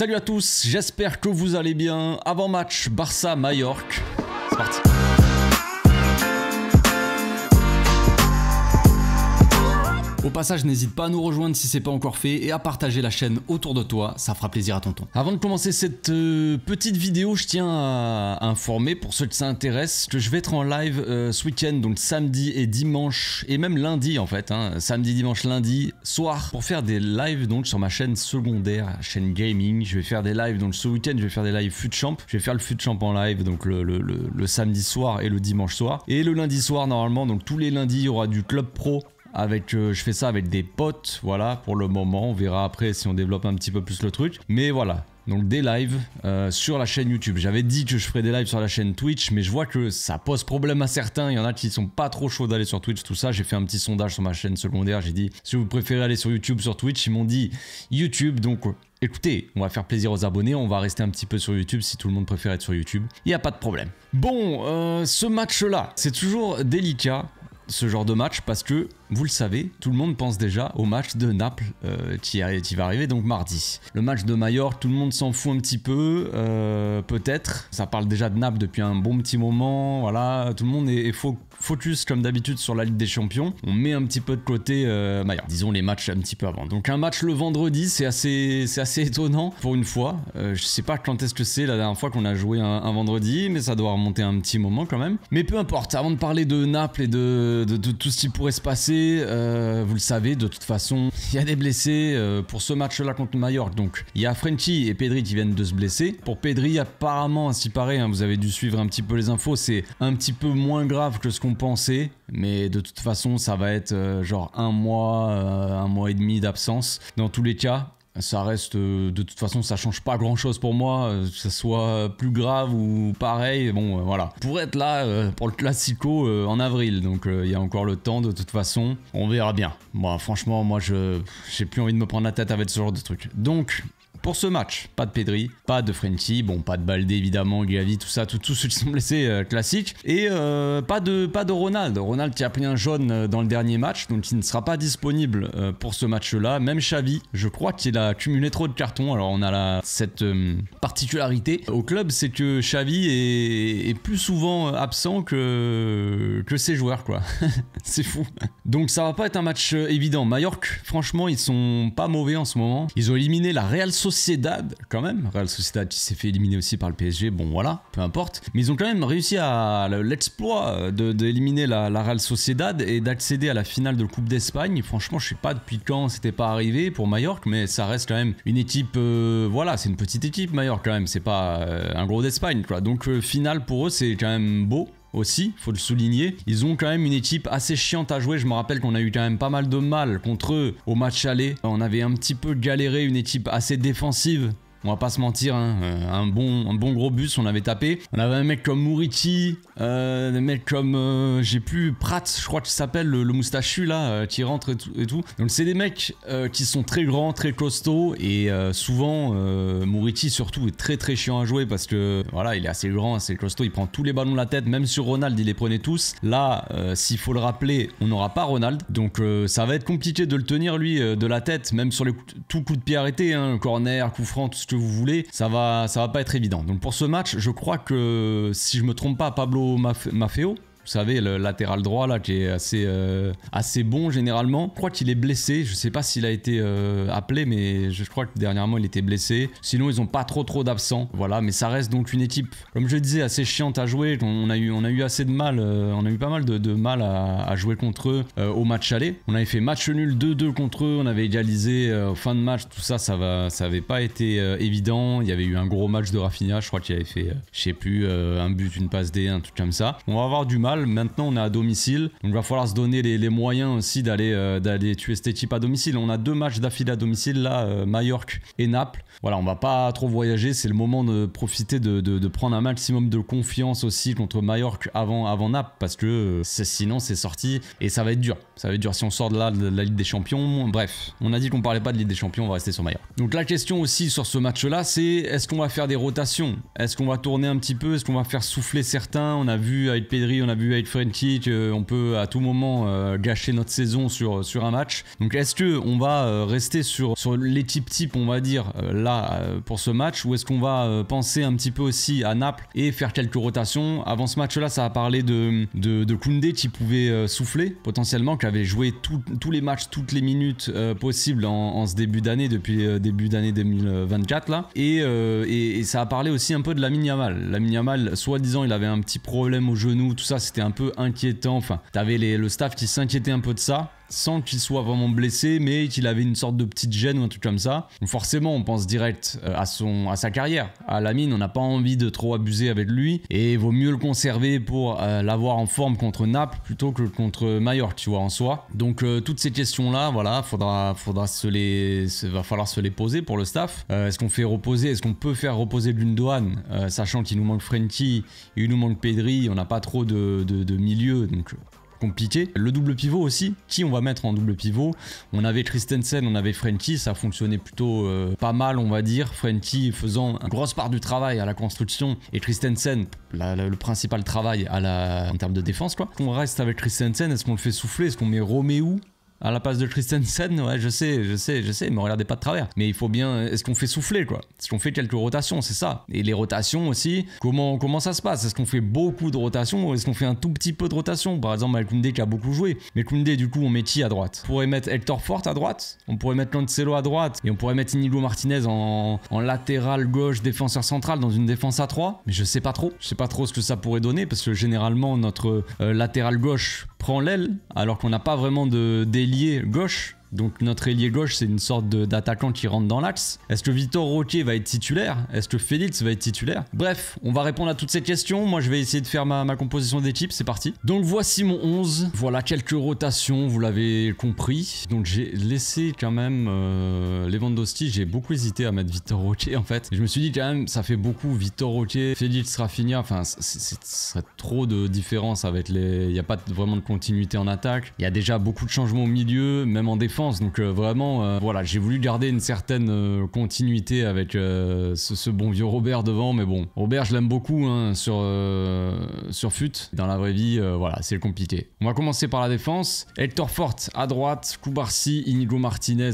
Salut à tous, j'espère que vous allez bien. Avant match barça Majorque. c'est parti. Au passage, n'hésite pas à nous rejoindre si c'est pas encore fait et à partager la chaîne autour de toi, ça fera plaisir à tonton. Avant de commencer cette euh, petite vidéo, je tiens à informer pour ceux que ça intéresse que je vais être en live euh, ce week-end, donc samedi et dimanche, et même lundi en fait, hein. samedi, dimanche, lundi, soir, pour faire des lives donc sur ma chaîne secondaire, chaîne gaming. Je vais faire des lives, donc ce week-end je vais faire des lives fut champ, je vais faire le fut champ en live, donc le samedi soir et le dimanche soir. Et le lundi soir, normalement, donc tous les lundis, il y aura du club pro avec, euh, je fais ça avec des potes, voilà, pour le moment. On verra après si on développe un petit peu plus le truc. Mais voilà, donc des lives euh, sur la chaîne YouTube. J'avais dit que je ferais des lives sur la chaîne Twitch, mais je vois que ça pose problème à certains. Il y en a qui sont pas trop chauds d'aller sur Twitch, tout ça. J'ai fait un petit sondage sur ma chaîne secondaire. J'ai dit si vous préférez aller sur YouTube, sur Twitch, ils m'ont dit YouTube. Donc écoutez, on va faire plaisir aux abonnés. On va rester un petit peu sur YouTube si tout le monde préfère être sur YouTube. Il n'y a pas de problème. Bon, euh, ce match-là, c'est toujours délicat ce genre de match parce que vous le savez, tout le monde pense déjà au match de Naples euh, qui, va arriver donc mardi. Le match de Mayeur, tout le monde s'en fout un petit peu, euh, peut-être. Ça parle déjà de Naples depuis un bon petit moment, voilà. Tout le monde est, focus comme d'habitude sur la Ligue des Champions. On met un petit peu de côté euh, Disons les matchs un petit peu avant. Donc un match le vendredi, c'est assez, c'est assez étonnant pour une fois. Euh, je sais pas quand est-ce que c'est la dernière fois qu'on a joué un, vendredi, mais ça doit remonter un petit moment quand même. Mais peu importe, avant de parler de Naples et de tout ce qui pourrait se passer euh, vous le savez de toute façon, il y a des blessés euh, pour ce match-là contre Mallorca. Donc il y a Frenchy et Pedri qui viennent de se blesser. Pour Pedri, apparemment, ainsi pareil, hein, vous avez dû suivre un petit peu les infos, c'est un petit peu moins grave que ce qu'on pensait, mais de toute façon, ça va être euh, genre un mois, un mois et demi d'absence. Dans tous les cas, ça reste, euh, de toute façon, ça change pas grand chose pour moi, euh, que ça soit plus grave ou pareil. Bon, euh, voilà. Pour être là pour le Classico en avril, donc il y a encore le temps de toute façon. On verra bien. Bon, franchement, moi, je j'ai plus envie de me prendre la tête avec ce genre de truc. Donc, pour ce match. Pas de Pedri, pas de Frenkie, bon, pas de Baldé évidemment, Gavi, tout ça, tous tout ceux qui sont blessés euh, classiques. Et euh, pas, de, pas de Ronald. Ronald qui a pris un jaune euh, dans le dernier match, donc il ne sera pas disponible pour ce match-là. Même Xavi, je crois qu'il a cumulé trop de cartons. Alors on a cette particularité au club, c'est que Xavi est, plus souvent absent que, que ses joueurs, quoi. c'est fou. Donc ça va pas être un match évident. Mallorca, franchement, ils sont pas mauvais en ce moment. Ils ont éliminé la Real Sociedad Sociedad, quand même. Real Sociedad qui s'est fait éliminer aussi par le PSG, bon voilà, peu importe. Mais ils ont quand même réussi à l'exploit d'éliminer la, Real Sociedad et d'accéder à la finale de Coupe d'Espagne. Franchement, je sais pas depuis quand c'était pas arrivé pour Mallorca, mais ça reste quand même une équipe, euh, voilà, c'est une petite équipe Mallorca quand même, c'est pas euh, un gros d'Espagne quoi. Donc euh, finale pour eux, c'est quand même beau aussi, faut le souligner. Ils ont quand même une équipe assez chiante à jouer. Je me rappelle qu'on a eu quand même pas mal de mal contre eux au match aller. On avait un petit peu galéré, une équipe assez défensive on va pas se mentir, hein. euh, un, bon, bon gros bus, on avait tapé. On avait un mec comme Murici, euh, des mecs comme, euh, j'ai plus, Pratt, je crois qu'il s'appelle, le, moustachu là, euh, qui rentre et tout. Donc c'est des mecs qui sont très grands, très costauds, et souvent, Murici surtout est très très chiant à jouer parce que, voilà, il est assez grand, assez costaud, il prend tous les ballons de la tête, même sur Ronald, il les prenait tous. Là, s'il faut le rappeler, on n'aura pas Ronald, donc ça va être compliqué de le tenir lui de la tête, même sur les tout coups de pied arrêté, hein. corner, coup franc, tout ce que vous voulez, ça va, ça va pas être évident. Donc pour ce match, je crois que si je me trompe pas, Pablo Maf vous savez, le latéral droit là qui est assez, euh, assez bon généralement. Je crois qu'il est blessé, je ne sais pas s'il a été euh, appelé, mais je crois que dernièrement il était blessé. Sinon, ils n'ont pas trop trop d'absents, voilà, mais ça reste donc une équipe, comme je disais, assez chiante à jouer. On a eu, on a eu assez de mal, euh, on a eu pas mal de, mal à, jouer contre eux au match aller. On avait fait match nul 2-2 contre eux, on avait égalisé fin de match, tout ça, ça, va, ça avait pas été évident. Il y avait eu un gros match de Rafinha, je crois qu'il avait fait, je ne sais plus, un but, une passe D, un truc comme ça. On va avoir du mal. Maintenant, on est à domicile. Donc, il va falloir se donner les, moyens aussi d'aller euh, d'aller tuer cette équipe à domicile. On a deux matchs d'affilée à domicile, là, euh, Mallorca et Naples. Voilà, on va pas trop voyager. C'est le moment de profiter de, de, prendre un maximum de confiance aussi contre Majorque avant, avant Naples parce que euh, sinon, c'est sorti et ça va être dur. Ça va être dur si on sort de là de la Ligue des Champions. Bref, on a dit qu'on parlait pas de Ligue des Champions, on va rester sur Majorque. Donc, la question aussi sur ce match-là, c'est est-ce qu'on va faire des rotations Est-ce qu'on va tourner un petit peu Est-ce qu'on va faire souffler certains On a vu avec Pedri, on a vu aide hate Frenkie, qu'on euh, peut à tout moment euh, gâcher notre saison sur, sur un match. Donc est-ce que on va euh, rester sur, sur les types type, on va dire, là, pour ce match, ou est-ce qu'on va penser un petit peu aussi à Naples et faire quelques rotations Avant ce match-là, ça a parlé de, de, de, Koundé qui pouvait souffler potentiellement, qui avait joué tous les matchs, toutes les minutes possibles en, en, ce début d'année, depuis début d'année 2024 là. Et, et, ça a parlé aussi un peu de Lamini Yamal. mini Yamal, soi-disant, il avait un petit problème au genou, tout ça, c'était un peu inquiétant. Enfin, t'avais le staff qui s'inquiétait un peu de ça sans qu'il soit vraiment blessé, mais qu'il avait une sorte de petite gêne ou un truc comme ça. forcément, on pense direct euh, à, son, à sa carrière, à la mine. On n'a pas envie de trop abuser avec lui et il vaut mieux le conserver pour euh, l'avoir en forme contre Naples plutôt que contre Mallorca, tu vois, en soi. Donc euh, toutes ces questions-là, voilà, faudra, faudra se les, va falloir se les poser pour le staff. est-ce qu'on fait reposer, est-ce qu'on peut faire reposer douane sachant qu'il nous manque Frenkie, il nous manque Pedri, on n'a pas trop de, de, de milieu, donc compliqué. Le double pivot aussi, qui on va mettre en double pivot On avait Christensen, on avait Frenkie, ça fonctionnait plutôt euh, pas mal on va dire. Frenkie faisant une grosse part du travail à la construction et Christensen, le principal travail à la, en termes de défense quoi. On reste avec Christensen, est-ce qu'on le fait souffler Est-ce qu'on met Roméo à la place de Christensen, ouais, je sais, je sais, je sais, mais regardez pas de travers. Mais il faut bien, est-ce qu'on fait souffler, quoi Est-ce qu'on fait quelques rotations, c'est ça Et les rotations aussi, comment, comment ça se passe Est-ce qu'on fait beaucoup de rotations ou est-ce qu'on fait un tout petit peu de rotations Par exemple, Koundé qui a beaucoup joué. Mais Koundé, du coup, on met qui à droite On pourrait mettre Hector Fort à droite, on pourrait mettre Lancelo à droite, et on pourrait mettre Inigo Martinez en, en latéral gauche, défenseur central, dans une défense à 3. Mais je sais pas trop, je sais pas trop ce que ça pourrait donner, parce que généralement, notre euh, latéral gauche prend l'aile, alors qu'on n'a pas vraiment de lié gauche donc notre ailier gauche, c'est une sorte d'attaquant qui rentre dans l'axe. Est-ce que Vitor Roquet va être titulaire Est-ce que Félix va être titulaire Bref, on va répondre à toutes ces questions. Moi, je vais essayer de faire ma, ma composition d'équipe. C'est parti. Donc voici mon 11. Voilà quelques rotations, vous l'avez compris. Donc j'ai laissé quand même euh, Lewandowski. J'ai beaucoup hésité à mettre Vitor Roquet en fait. je me suis dit quand même, ça fait beaucoup Vitor Roquet, Félix Rafinha. Enfin, ce serait trop de différence avec les... Il n'y a pas vraiment de continuité en attaque. Il y a déjà beaucoup de changements au milieu, même en défense donc euh, vraiment, euh, voilà, j'ai voulu garder une certaine euh, continuité avec ce, bon vieux Robert devant. Mais bon, Robert, je l'aime beaucoup hein, sur, sur FUT. Dans la vraie vie, voilà, c'est compliqué. On va commencer par la défense. Hector Forte à droite, Koubarsi, Inigo Martinez,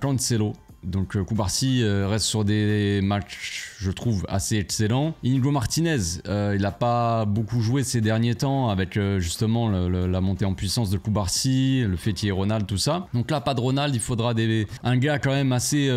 Cancelo. Donc Koubarsi euh, euh, reste sur des matchs, je trouve, assez excellents. Inigo Martinez, euh, il n'a pas beaucoup joué ces derniers temps avec justement la montée en puissance de Koubarsi, le fait qu'il Ronald, tout ça. Donc là, pas de Ronald, il faudra un gars quand même assez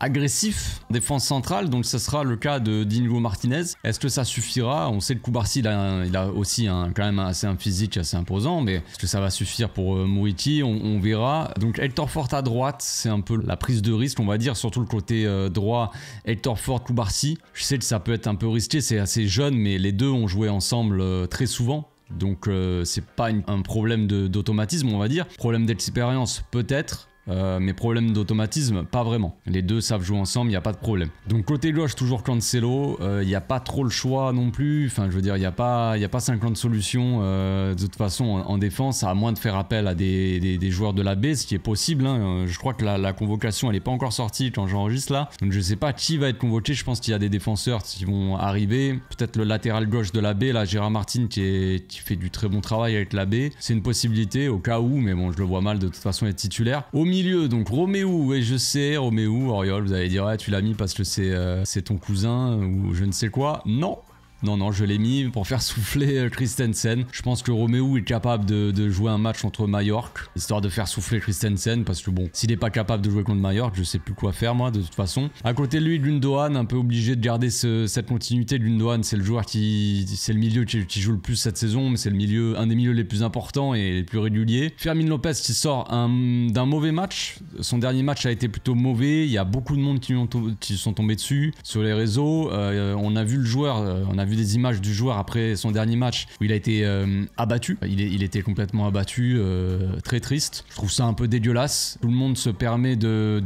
agressif, défense centrale. Donc ce sera le cas de d'Inigo Martinez. Est-ce que ça suffira On sait que Koubarsi, il a, aussi un, quand même assez un physique assez imposant, mais est-ce que ça va suffire pour moiti on, verra. Donc Hector Fort à droite, c'est un peu la prise de risque on va dire, surtout le côté euh, droit, Hector Ford, Koubarsi. Je sais que ça peut être un peu risqué, c'est assez jeune, mais les deux ont joué ensemble euh, très souvent. Donc euh, c'est pas un problème d'automatisme on va dire. Problème d'expérience peut-être, euh, mes problèmes d'automatisme, pas vraiment. Les deux savent jouer ensemble, il n'y a pas de problème. Donc côté gauche, toujours Cancelo, il euh, n'y a pas trop le choix non plus. Enfin, je veux dire, il n'y a, pas, y a pas 50 solutions euh, de toute façon en, défense, à moins de faire appel à des, des, joueurs de la B, ce qui est possible. Hein. Je crois que la, convocation, elle n'est pas encore sortie quand j'enregistre là. Donc je ne sais pas qui va être convoqué. Je pense qu'il y a des défenseurs qui vont arriver. Peut-être le latéral gauche de la B, là, Gérard Martin qui, est, qui fait du très bon travail avec la B. C'est une possibilité au cas où, mais bon, je le vois mal de toute façon être titulaire. Au milieu, donc Roméo, et je sais, Roméo, Oriol, vous allez dire, ouais, tu l'as mis parce que c'est euh, c'est ton cousin ou je ne sais quoi. Non, non, non, je l'ai mis pour faire souffler euh, Christensen. Je pense que Roméo est capable de, jouer un match contre Mallorca, histoire de faire souffler Christensen, parce que bon, s'il n'est pas capable de jouer contre Mallorca, je sais plus quoi faire moi, de toute façon. À côté de lui, Gundogan, un peu obligé de garder cette continuité. Gundogan, c'est le joueur qui, c'est le milieu qui, joue le plus cette saison, mais c'est le milieu, un des milieux les plus importants et les plus réguliers. Fermin Lopez qui sort d'un mauvais match. Son dernier match a été plutôt mauvais. Il y a beaucoup de monde qui, ont, sont tombés dessus sur les réseaux. Euh, on a vu le joueur, euh, on a vu des images du joueur après son dernier match où il a été euh, abattu. Il, était complètement abattu, euh, très triste. Je trouve ça un peu dégueulasse. Tout le monde se permet de,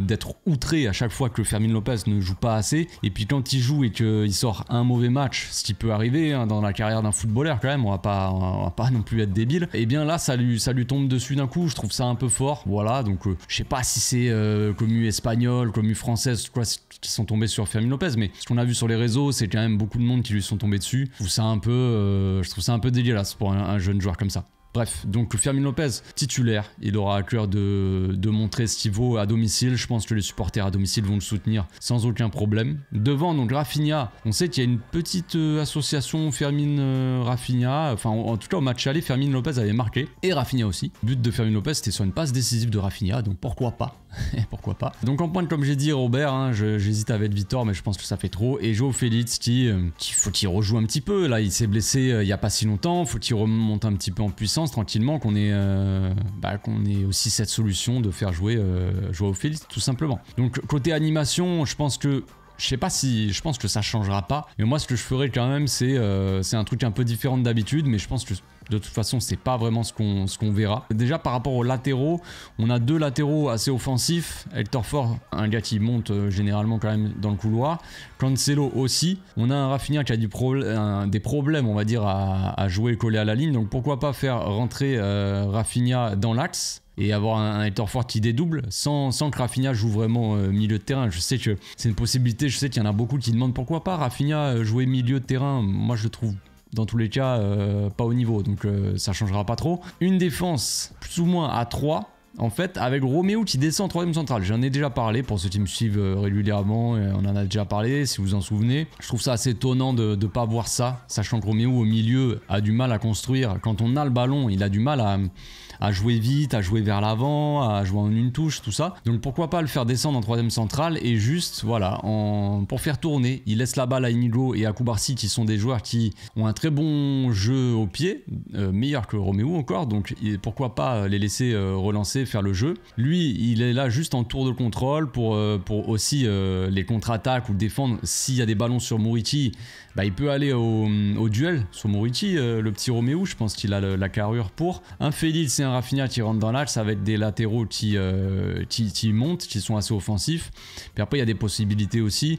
d'être outré à chaque fois que Fermin Lopez ne joue pas assez. Et puis quand il joue et qu'il sort un mauvais match, ce qui peut arriver hein, dans la carrière d'un footballeur quand même, on va pas, pas non plus être débile. Et bien là, ça lui, ça lui tombe dessus d'un coup. Je trouve ça un peu fort. Voilà, donc euh, je sais pas si c'est commu espagnol, commu française, quoi, qui sont tombés sur Fermin Lopez, mais ce qu'on a vu sur les réseaux, c'est quand même beaucoup de monde qui lui sont tombés dessus. Je trouve ça un peu, euh, je trouve ça un peu dégueulasse pour un jeune joueur comme ça. Bref, donc Fermin Lopez, titulaire, il aura à cœur de, montrer ce qu'il vaut à domicile. Je pense que les supporters à domicile vont le soutenir sans aucun problème. Devant, donc Rafinha, on sait qu'il y a une petite euh, association Firmin-Rafinha. Euh, enfin, en, tout cas, au match aller, Firmin Lopez avait marqué et Rafinha aussi. but de Firmin Lopez, c'était sur une passe décisive de Rafinha, donc pourquoi pas Pourquoi pas Donc en pointe, comme j'ai dit, Robert, hein, j'hésite avec Vitor, mais je pense que ça fait trop. Et Joe Félix euh, qui, faut qu'il rejoue un petit peu. Là, il s'est blessé il n'y a pas si longtemps, faut qu'il remonte un petit peu en puissance tranquillement qu'on ait, euh, bah, qu'on ait aussi cette solution de faire jouer, euh, jouer au fil, tout simplement. Donc côté animation, je pense que je sais pas si, je pense que ça changera pas, mais moi ce que je ferais quand même c'est euh, un truc un peu différent d'habitude, mais je pense que de toute façon c'est pas vraiment ce qu'on verra. Déjà par rapport aux latéraux, on a deux latéraux assez offensifs, Hector Fort, un gars qui monte euh, généralement quand même dans le couloir, Cancelo aussi, on a un Rafinha qui a du des problèmes on va dire à, jouer jouer collé à la ligne, donc pourquoi pas faire rentrer euh, Rafinha dans l'axe, et avoir un, Hector fort qui dédouble sans, sans que Rafinha joue vraiment euh, milieu de terrain. Je sais que c'est une possibilité, je sais qu'il y en a beaucoup qui demandent pourquoi pas Rafinha euh, jouer milieu de terrain. Moi, je le trouve dans tous les cas euh, pas au niveau, donc ça changera pas trop. Une défense plus ou moins à 3 en fait, avec Roméo qui descend en troisième centrale. J'en ai déjà parlé pour ceux qui me suivent euh, régulièrement, on en a déjà parlé, si vous en souvenez. Je trouve ça assez étonnant de ne pas voir ça, sachant que Roméo au milieu a du mal à construire. Quand on a le ballon, il a du mal à, jouer vite, à jouer vers l'avant, à jouer en une touche, tout ça. Donc pourquoi pas le faire descendre en troisième centrale et juste, voilà, pour faire tourner, il laisse la balle à Inigo et à Kubarsi qui sont des joueurs qui ont un très bon jeu au pied, euh, meilleur que Roméo encore. Donc pourquoi pas les laisser euh, relancer faire le jeu. Lui, il est là juste en tour de contrôle pour, euh, pour aussi euh, les contre-attaques ou défendre. S'il y a des ballons sur Murici, bah, il peut aller au, duel sur Murici. Euh, le petit Roméo, je pense qu'il a la carrure pour. Un Félix c'est un Rafinha qui rentre dans l'axe avec des latéraux qui, qui, qui, montent, qui sont assez offensifs. Puis après, il y a des possibilités aussi.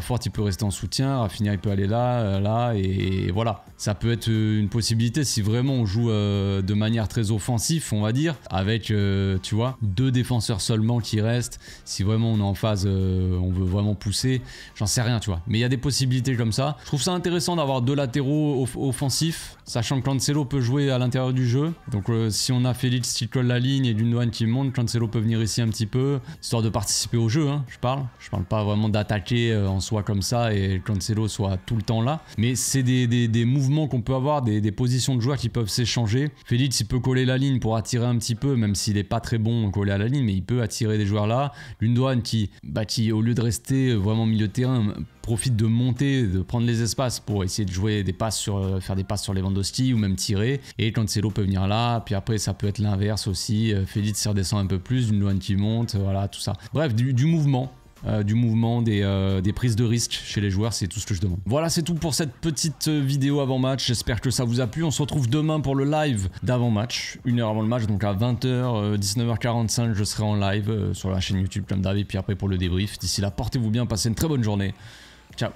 Fort il peut rester en soutien. Rafinha, il peut aller là, là, et, voilà. Ça peut être une possibilité si vraiment on joue de manière très offensive, on va dire, avec... Euh, tu vois, deux défenseurs seulement qui restent, si vraiment on est en phase, euh, on veut vraiment pousser, j'en sais rien, tu vois. Mais il y a des possibilités comme ça. Je trouve ça intéressant d'avoir deux latéraux offensifs, sachant que Cancelo peut jouer à l'intérieur du jeu. Donc euh, si on a Félix qui colle la ligne et douane qui monte, Cancelo peut venir ici un petit peu, histoire de participer au jeu, hein, je parle. Je parle pas vraiment d'attaquer en soi comme ça et Cancelo soit tout le temps là. Mais c'est des, des, des, mouvements qu'on peut avoir, des, des positions de joueurs qui peuvent s'échanger. Félix, il peut coller la ligne pour attirer un petit peu, même s'il est pas très bon collé à la ligne, mais il peut attirer des joueurs là. douane qui, bah, qui, au lieu de rester vraiment milieu de terrain, profite de monter, de prendre les espaces pour essayer de jouer des passes sur, euh, faire des passes sur les Lewandowski ou même tirer. Et quand Cancelo peut venir là, puis après ça peut être l'inverse aussi. Euh, Félix se redescend un peu plus, douane qui monte, euh, voilà tout ça. Bref, du mouvement euh, du mouvement, des, euh, prises de risque chez les joueurs, c'est tout ce que je demande. Voilà, c'est tout pour cette petite euh, vidéo avant match. J'espère que ça vous a plu. On se retrouve demain pour le live d'avant match, une heure avant le match, donc à 20h, 19h45, je serai en live sur la chaîne YouTube comme David et puis après pour le débrief. D'ici là, portez-vous bien, passez une très bonne journée. Ciao